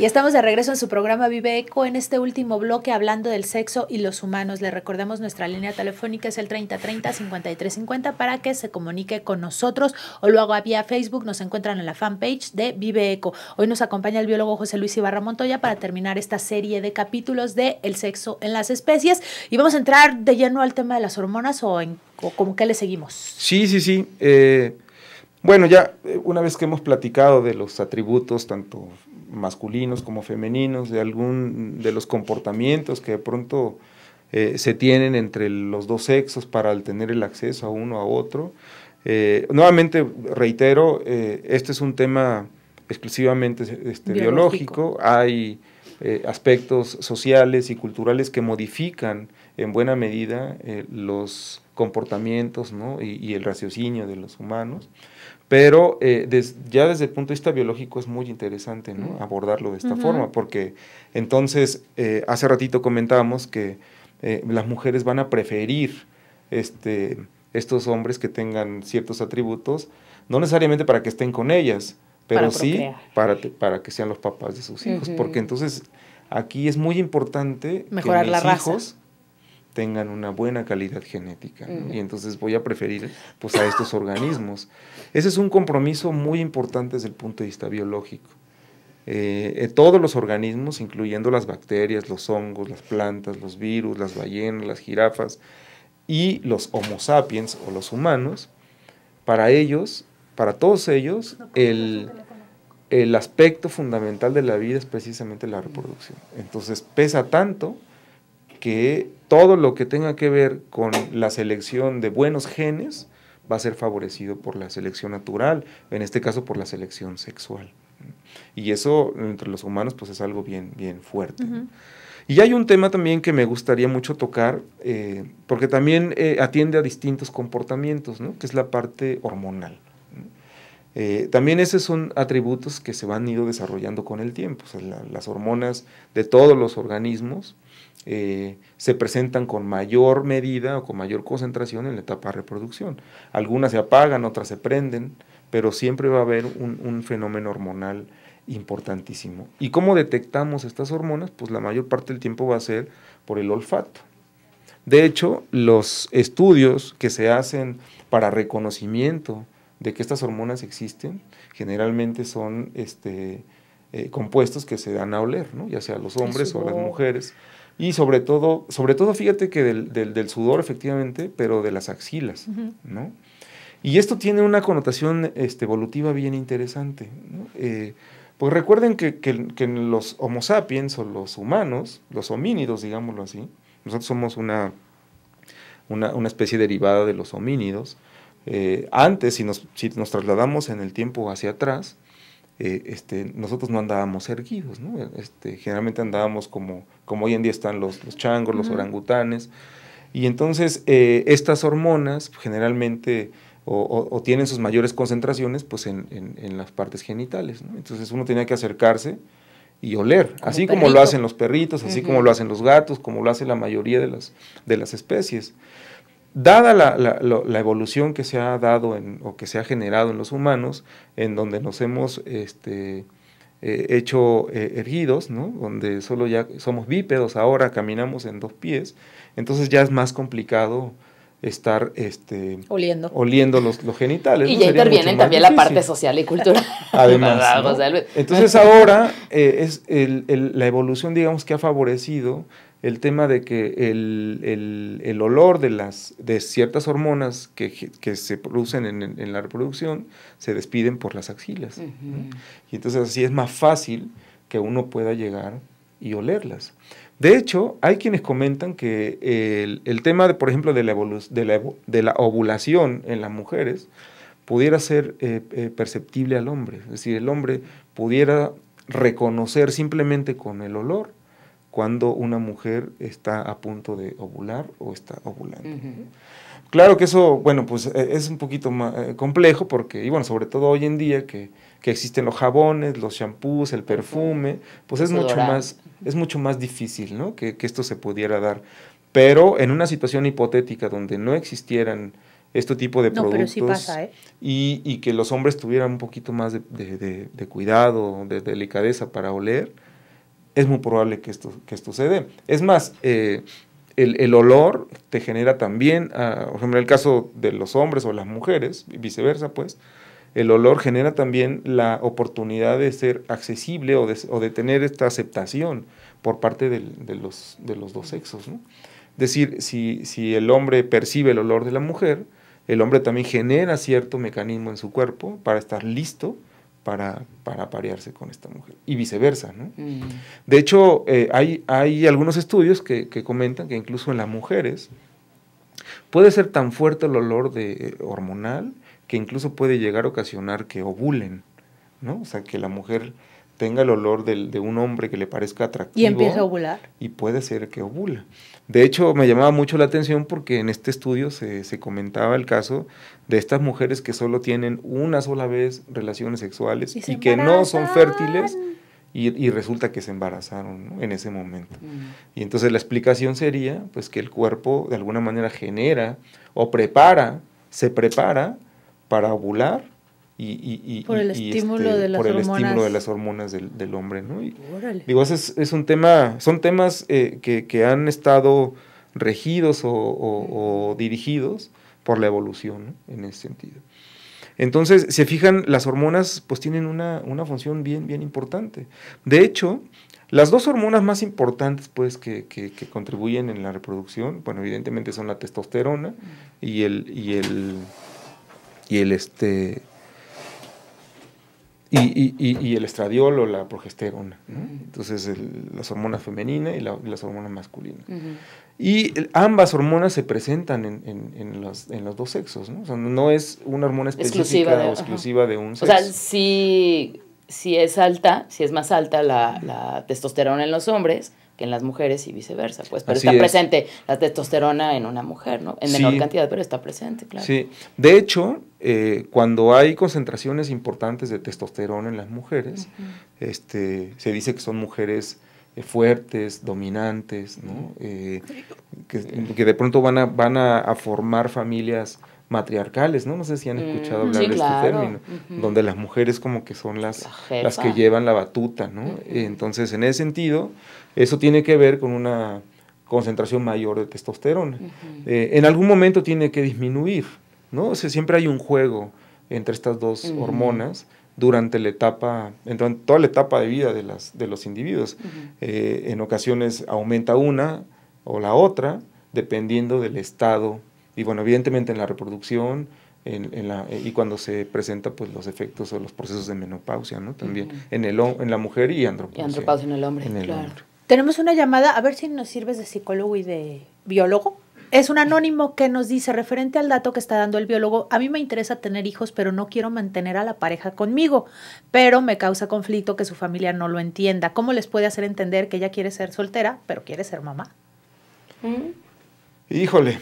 Y estamos de regreso en su programa Vive Eco en este último bloque hablando del sexo y los humanos. Le recordamos nuestra línea telefónica es el 3030-5350 para que se comunique con nosotros o lo hago vía Facebook. Nos encuentran en la fanpage de Vive Eco. Hoy nos acompaña el biólogo José Luis Ibarra Montoya para terminar esta serie de capítulos de El sexo en las especies. Y vamos a entrar de lleno al tema de las hormonas o, en, o como que le seguimos. Sí, sí, sí. Eh, bueno, ya eh, una vez que hemos platicado de los atributos tanto masculinos como femeninos, de algún de los comportamientos que de pronto eh, se tienen entre los dos sexos para tener el acceso a uno a otro. Eh, nuevamente, reitero, eh, este es un tema exclusivamente este, biológico. Hay aspectos sociales y culturales que modifican en buena medida los comportamientos y, el raciocinio de los humanos. Pero eh, ya desde el punto de vista biológico es muy interesante abordarlo de esta forma, porque entonces eh, hace ratito comentábamos que eh, las mujeres van a preferir este, estos hombres que tengan ciertos atributos, no necesariamente para que estén con ellas, pero sí para, para, que sean los papás de sus hijos, porque entonces aquí es muy importante mejorar que mis hijos tengan una buena calidad genética. Y entonces voy a preferir pues, a estos organismos. Ese es un compromiso muy importante desde el punto de vista biológico. Eh, eh, todos los organismos, incluyendo las bacterias, los hongos, las plantas, los virus, las ballenas, las jirafas y los homo sapiens o los humanos, para ellos, para todos ellos, el, el aspecto fundamental de la vida es precisamente la reproducción. Entonces pesa tanto que todo lo que tenga que ver con la selección de buenos genes va a ser favorecido por la selección natural, en este caso por la selección sexual. Y eso entre los humanos pues es algo bien, bien fuerte. Y hay un tema también que me gustaría mucho tocar, eh, porque también eh, atiende a distintos comportamientos, ¿no? que es la parte hormonal. Eh, también esos son atributos que se van ido desarrollando con el tiempo. las hormonas de todos los organismos eh, se presentan con mayor medida o con mayor concentración en la etapa de reproducción. Algunas se apagan, otras se prenden, pero siempre va a haber un, fenómeno hormonal importantísimo. ¿Y cómo detectamos estas hormonas? Pues la mayor parte del tiempo va a ser por el olfato. De hecho, los estudios que se hacen para reconocimiento de que estas hormonas existen, generalmente son este, eh, compuestos que se dan a oler, ya sea los hombres o las mujeres. Y sobre todo, sobre todo fíjate que del, sudor efectivamente, pero de las axilas, Y esto tiene una connotación este, evolutiva bien interesante. Eh, pues recuerden que, que, los homo sapiens o los humanos, los homínidos, digámoslo así, nosotros somos una, una, especie derivada de los homínidos. Eh, antes, si nos, si nos trasladamos en el tiempo hacia atrás, eh, este, nosotros no andábamos erguidos, este, generalmente andábamos como, como hoy en día están los, los changos, los orangutanes. Y entonces eh, estas hormonas generalmente o, tienen sus mayores concentraciones pues en, las partes genitales. Entonces uno tenía que acercarse y oler, así como lo hacen los perritos, así como lo hacen los gatos, como lo hace la mayoría de las, de las especies dada la, evolución que se ha dado o que se ha generado en los humanos, en donde nos hemos este, eh, hecho eh, erguidos, donde solo ya somos bípedos, ahora caminamos en dos pies, entonces ya es más complicado estar este, oliendo. los, genitales. Y ya interviene también la parte social y cultural. Además. Entonces ahora eh, es la evolución, digamos, que ha favorecido el tema de que el, olor de, las, de ciertas hormonas que, se producen en, la reproducción se despiden por las axilas. Y entonces así es más fácil que uno pueda llegar y olerlas. De hecho, hay quienes comentan que el, tema, de, por ejemplo, de la, de de, la, ovulación en las mujeres pudiera ser eh, eh, perceptible al hombre. Es decir, el hombre pudiera reconocer simplemente con el olor cuando una mujer está a punto de ovular o está ovulando. Claro que eso, bueno, pues eh, es un poquito más eh, complejo porque, y bueno, sobre todo hoy en día que, que existen los jabones, los shampoos, el perfume, pues es mucho más, es mucho más difícil, ¿no? Que, que, esto se pudiera dar. Pero en una situación hipotética donde no existieran este tipo de productos ¿eh? y, y, que los hombres tuvieran un poquito más de, de, de cuidado, de delicadeza para oler, es muy probable que esto, que esto se dé. Es más, eh, el, olor te genera también, ah, por ejemplo, en el caso de los hombres o las mujeres, y viceversa, pues, el olor genera también la oportunidad de ser accesible o de, o de tener esta aceptación por parte de, los, de, los, dos sexos. Es decir, si, si, el hombre percibe el olor de la mujer, el hombre también genera cierto mecanismo en su cuerpo para estar listo para, para parearse con esta mujer. Y viceversa, mm. De hecho, eh, hay, algunos estudios que, comentan que incluso en las mujeres puede ser tan fuerte el olor de, eh, hormonal que incluso puede llegar a ocasionar que ovulen, ¿no? O sea, que la mujer tenga el olor del, de un hombre que le parezca atractivo. Y empieza a ovular. Y puede ser que ovula. De hecho, me llamaba mucho la atención porque en este estudio se, comentaba el caso de estas mujeres que solo tienen una sola vez relaciones sexuales y, que no son fértiles y, resulta que se embarazaron en ese momento. Mm. Y entonces la explicación sería pues que el cuerpo de alguna manera genera o prepara, se prepara para ovular por el, estímulo, de las hormonas del, hombre, ¿no? digo, es, un tema, son temas eh, que, han estado regidos o, dirigidos por la evolución en ese sentido. Entonces, se fijan, las hormonas pues tienen una, función bien, importante. De hecho, las dos hormonas más importantes pues que, contribuyen en la reproducción, bueno, evidentemente son la testosterona mm. y el, y el, y el este, y, el estradiol o la progesterona. Entonces, las hormonas femeninas y, la, las hormonas masculinas. Y ambas hormonas se presentan en, los, dos sexos, ¿no? O sea, no es una hormona específica o exclusiva de un sexo. O sea, si si es alta, si es más alta la, testosterona en los hombres, en las mujeres y viceversa, pues, pero está presente la testosterona en una mujer, ¿no? En menor cantidad, pero está presente, claro. Sí, de hecho, eh, cuando hay concentraciones importantes de testosterona en las mujeres, este, se dice que son mujeres eh, fuertes, dominantes, ¿no? Eh, que, de pronto van a, van a, formar familias matriarcales, ¿no? No sé si han mm, escuchado hablar de este término, donde las mujeres como que son las, que llevan la batuta, ¿no? Entonces, en ese sentido, eso tiene que ver con una concentración mayor de testosterona. Eh, en algún momento tiene que disminuir, ¿no? O sea, siempre hay un juego entre estas dos hormonas durante la etapa, en toda la etapa de vida de, las, de los individuos. Eh, en ocasiones aumenta una o la otra, dependiendo del estado. Y bueno, evidentemente en la reproducción en, la, eh, y cuando se presenta pues, los efectos o los procesos de menopausia, ¿no? También en, el, en la mujer y andropausia. Y andropausia en el hombre, claro. Tenemos una llamada, a ver si nos sirves de psicólogo y de biólogo. Es un anónimo que nos dice, referente al dato que está dando el biólogo, a mí me interesa tener hijos, pero no quiero mantener a la pareja conmigo, pero me causa conflicto que su familia no lo entienda. ¿Cómo les puede hacer entender que ella quiere ser soltera, pero quiere ser mamá? Mm. Híjole,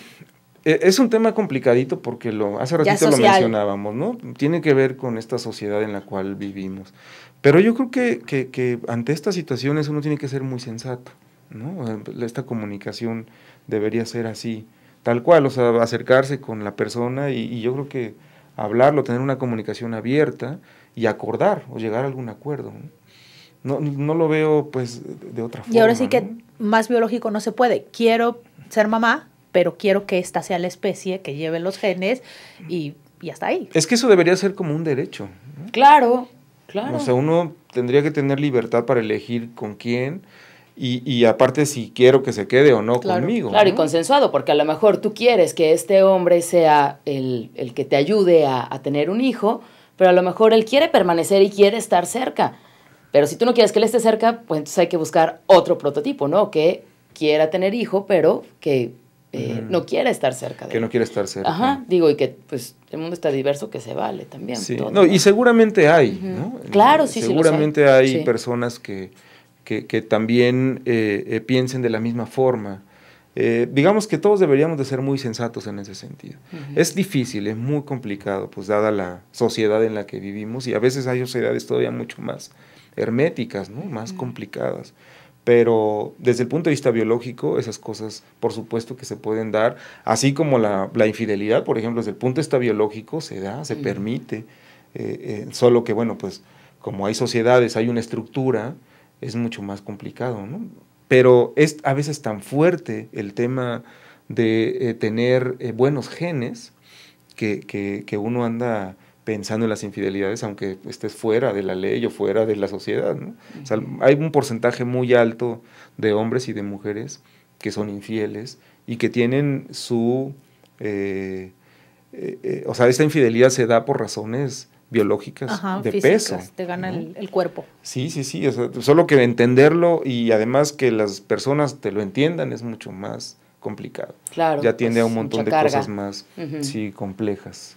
e-, es un tema complicadito porque lo, hace ratito lo mencionábamos, ¿no? Tiene que ver con esta sociedad en la cual vivimos. Pero yo creo que, ante estas situaciones uno tiene que ser muy sensato, ¿no? Pues, esta comunicación debería ser así, tal cual, o sea, acercarse con la persona y, yo creo que hablarlo, tener una comunicación abierta y acordar o llegar a algún acuerdo. No, no, lo veo pues de otra forma. Y ahora sí que más biológico no se puede. Quiero ser mamá, pero quiero que esta sea la especie que lleve los genes y, y hasta ahí. Es que eso debería ser como un derecho. Claro. Claro. O sea, uno tendría que tener libertad para elegir con quién. Y, aparte si quiero que se quede o no conmigo. Claro, y consensuado, porque a lo mejor tú quieres que este hombre sea el, que te ayude a, a, tener un hijo, pero a lo mejor él quiere permanecer y quiere estar cerca. Pero si tú no quieres que él esté cerca, pues entonces hay que buscar otro prototipo, ¿no? Que quiera tener hijo, pero que eh, no quiere estar cerca de Que no quiere estar cerca. Ajá, digo, y que pues el mundo está diverso que se vale también. y seguramente hay, ¿no? Claro, sí, Seguramente hay personas que, que, también eh, eh, piensen de la misma forma. digamos que todos deberíamos de ser muy sensatos en ese sentido. Es difícil, es muy complicado, pues dada la sociedad en la que vivimos y a veces hay sociedades todavía mucho más herméticas, ¿no? Más complicadas pero desde el punto de vista biológico, esas cosas por supuesto que se pueden dar, así como la, infidelidad, por ejemplo, desde el punto de vista biológico se da, se permite, eh, eh, solo que bueno, pues como hay sociedades, hay una estructura, es mucho más complicado, Pero es a veces tan fuerte el tema de eh, tener buenos genes que, que, uno anda pensando en las infidelidades, aunque estés fuera de la ley o fuera de la sociedad. ¿no? O sea, hay un porcentaje muy alto de hombres y de mujeres que son infieles y que tienen su... Eh, eh, eh, o sea, esta infidelidad se da por razones biológicas de peso. Te gana el, cuerpo. Sí, sí, sí. solo que entenderlo y además que las personas te lo entiendan es mucho más complicado. Claro. Ya tiende a pues, un montón de cosas más sí, complejas.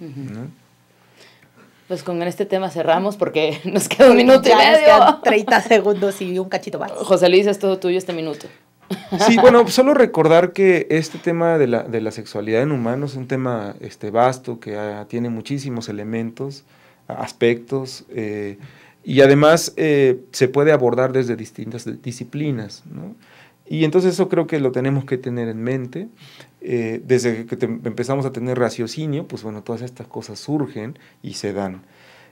Pues con este tema cerramos porque nos queda un minuto y medio. 30 segundos y un cachito más. José Luis, es todo tuyo este minuto. Sí, bueno, solo recordar que este tema de la, de la sexualidad en humanos es un tema este, vasto que ah, tiene muchísimos elementos, aspectos, eh, y además eh, se puede abordar desde distintas disciplinas. ¿no? Y entonces eso creo que lo tenemos que tener en mente. Eh, desde que empezamos a tener raciocinio, pues bueno, todas estas cosas surgen y se dan.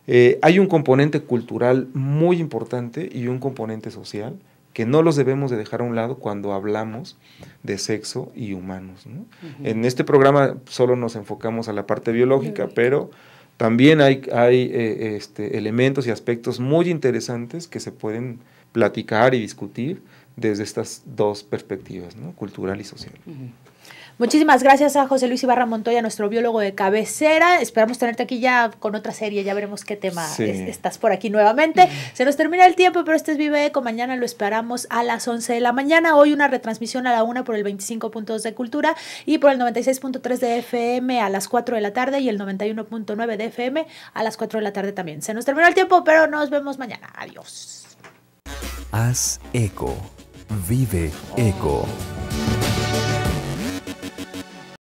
Eh, hay un componente cultural muy importante y un componente social que no los debemos de dejar a un lado cuando hablamos de sexo y humanos. En este programa solo nos enfocamos a la parte biológica, pero también hay, eh, este, elementos y aspectos muy interesantes que se pueden platicar y discutir desde estas dos perspectivas, cultural y social. Muchísimas gracias a José Luis Ibarra Montoya, nuestro biólogo de cabecera. Esperamos tenerte aquí ya con otra serie, ya veremos qué tema estás por aquí nuevamente. Mm. Se nos termina el tiempo, pero este es Vive Eco. Mañana lo esperamos a las 11 de la mañana. Hoy una retransmisión a la una por el 25.2 de Cultura y por el 96.3 de FM a las 4 de la tarde y el 91.9 de FM a las 4 de la tarde también. Se nos terminó el tiempo, pero nos vemos mañana. Adiós. Haz eco. Vive eco.